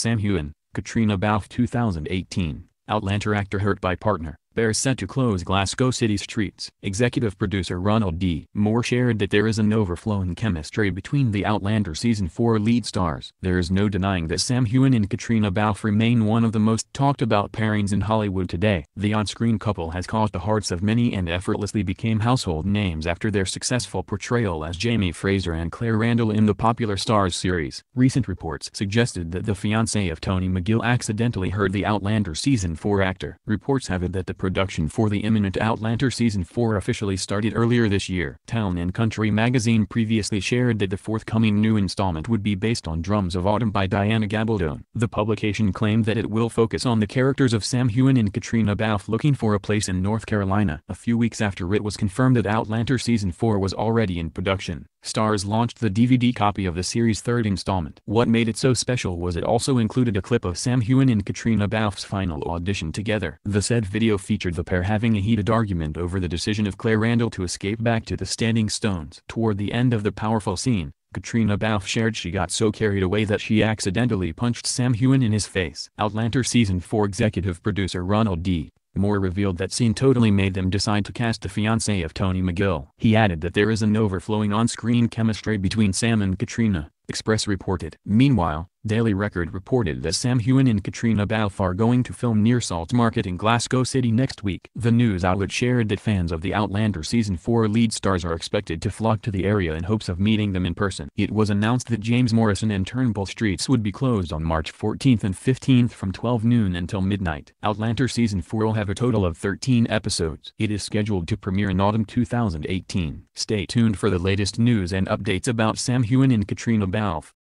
Sam Hewen, Katrina Balfe 2018, Outlander actor hurt by partner. They're set to close Glasgow city streets. Executive producer Ronald D. Moore shared that there is an overflowing chemistry between the Outlander season 4 lead stars. There is no denying that Sam Hewen and Katrina Balfe remain one of the most talked about pairings in Hollywood today. The on-screen couple has caught the hearts of many and effortlessly became household names after their successful portrayal as Jamie Fraser and Claire Randall in the popular Stars series. Recent reports suggested that the fiancé of Tony McGill accidentally heard the Outlander season 4 actor. Reports have it that the production for the imminent Outlander Season 4 officially started earlier this year. Town & Country magazine previously shared that the forthcoming new installment would be based on Drums of Autumn by Diana Gabaldon. The publication claimed that it will focus on the characters of Sam Hewen and Katrina Balfe looking for a place in North Carolina. A few weeks after it was confirmed that Outlander Season 4 was already in production, Stars launched the DVD copy of the series' third installment. What made it so special was it also included a clip of Sam Hewen and Katrina Balfe's final audition together. The said video featured the pair having a heated argument over the decision of Claire Randall to escape back to the Standing Stones. Toward the end of the powerful scene, Katrina Balfe shared she got so carried away that she accidentally punched Sam Hewen in his face. Outlander Season 4 executive producer Ronald D. Moore revealed that scene totally made them decide to cast the fiancé of Tony McGill. He added that there is an overflowing on-screen chemistry between Sam and Katrina, Express reported. Meanwhile, Daily Record reported that Sam Hewen and Katrina Balfe are going to film near Salt Market in Glasgow City next week. The news outlet shared that fans of the Outlander Season 4 lead stars are expected to flock to the area in hopes of meeting them in person. It was announced that James Morrison and Turnbull streets would be closed on March 14th and 15th from 12 noon until midnight. Outlander Season 4 will have a total of 13 episodes. It is scheduled to premiere in autumn 2018. Stay tuned for the latest news and updates about Sam Hewen and Katrina Balfe.